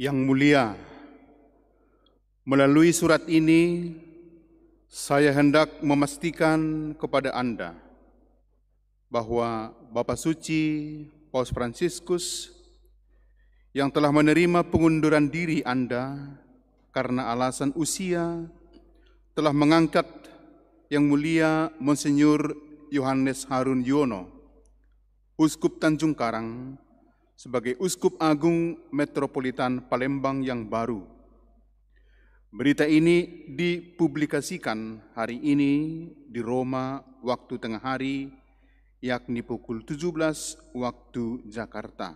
yang mulia, melalui surat ini saya hendak memastikan kepada Anda bahwa Bapak Suci Paus Fransiskus yang telah menerima pengunduran diri Anda karena alasan usia telah mengangkat Yang Mulia Monsenyur Yohanes Harun Yono, Uskup Tanjung Karang, sebagai Uskup Agung Metropolitan Palembang yang baru. Berita ini dipublikasikan hari ini di Roma waktu tengah hari, yakni pukul 17 waktu Jakarta.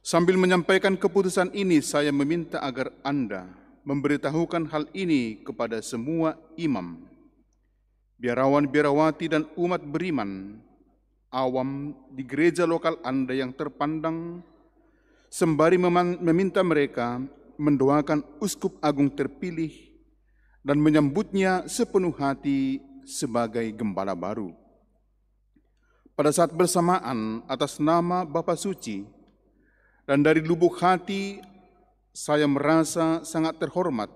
Sambil menyampaikan keputusan ini, saya meminta agar Anda memberitahukan hal ini kepada semua imam, biarawan-biarawati dan umat beriman awam di gereja lokal Anda yang terpandang, sembari meminta mereka mendoakan uskup agung terpilih dan menyambutnya sepenuh hati sebagai gembala baru. Pada saat bersamaan atas nama Bapa Suci dan dari lubuk hati saya merasa sangat terhormat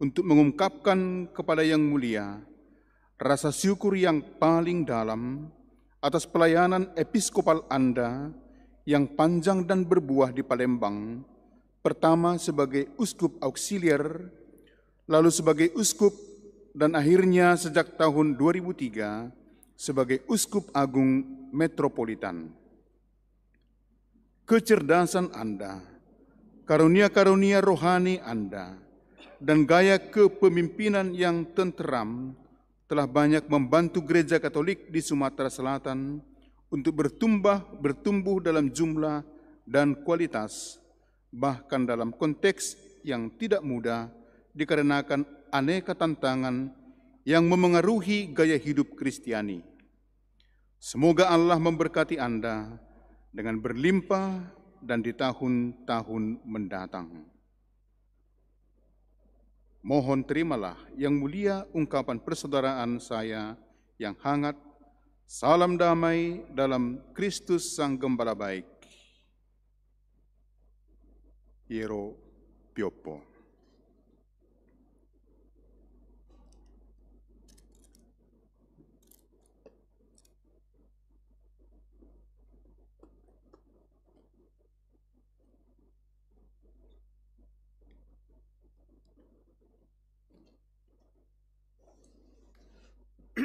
untuk mengungkapkan kepada yang mulia rasa syukur yang paling dalam atas pelayanan episkopal Anda yang panjang dan berbuah di Palembang, pertama sebagai uskup auxiliar, lalu sebagai uskup dan akhirnya sejak tahun 2003 sebagai uskup agung metropolitan. Kecerdasan Anda, karunia-karunia rohani Anda, dan gaya kepemimpinan yang tenteram telah banyak membantu gereja Katolik di Sumatera Selatan untuk bertumbuh bertumbuh dalam jumlah dan kualitas bahkan dalam konteks yang tidak mudah dikarenakan aneka tantangan yang memengaruhi gaya hidup Kristiani. Semoga Allah memberkati Anda dengan berlimpah dan di tahun-tahun mendatang. Mohon terimalah yang mulia ungkapan persaudaraan saya yang hangat. Salam damai dalam Kristus Sang Gembala Baik. Iero Pioppo.